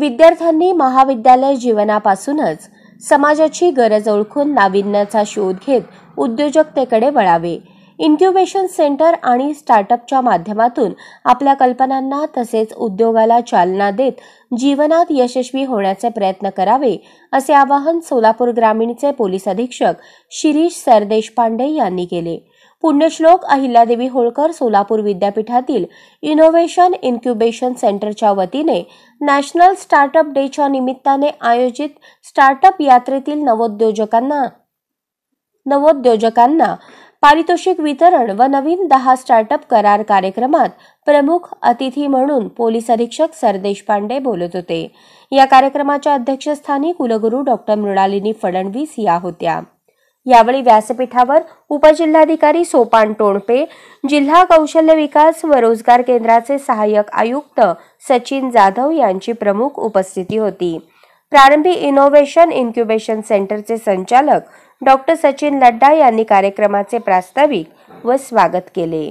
विद्यार्थ्यांनी महाविद्यालय जीवनापासूनच समाजाची गरज ओळखून नाविन्याचा शोध घेत उद्योजकतेकडे वळावे इन्क्युबेशन सेंटर आणि स्टार्टअपच्या माध्यमातून आपल्या कल्पनांना तसेच उद्योगाला चालना देत जीवनात यशस्वी होण्याचे प्रयत्न करावे असे आवाहन सोलापूर ग्रामीणचे पोलीस अधीक्षक शिरीष सरदेशपांडे यांनी केले पुण्यश्लोक अहिल्यादेवी होळकर सोलापूर विद्यापीठातील इनोव्हेशन इन्क्युबेशन सेंटरच्या वतीने नॅशनल स्टार्टअप डेच्या निमित्ताने आयोजित स्टार्टअप यात्रेतील नवोद्योजकांना नवोद्योजकांना पारितोषिक वितरण व नवीन दहा स्टार्टअप करार कार्यक्रमात प्रमुख अतिथी म्हणून पोलीस अधीक्षक सरदेश पांडे बोलत होते या कार्यक्रमाच्या अध्यक्षस्थानी कुलगुरू डॉक्टर मृणालिनी फडणवीस या होत्या यावेळी व्यासपीठावर उपजिल्हाधिकारी सोपान टोणपे जिल्हा कौशल्य विकास व रोजगार केंद्राचे सहाय्यक आयुक्त सचिन जाधव यांची प्रमुख उपस्थिती होती प्रारंभी इनोव्हेशन इन्क्युबेशन सेंटरचे संचालक डॉक्टर सचिन लड्डा यांनी कार्यक्रमाचे प्रास्ताविक व स्वागत केले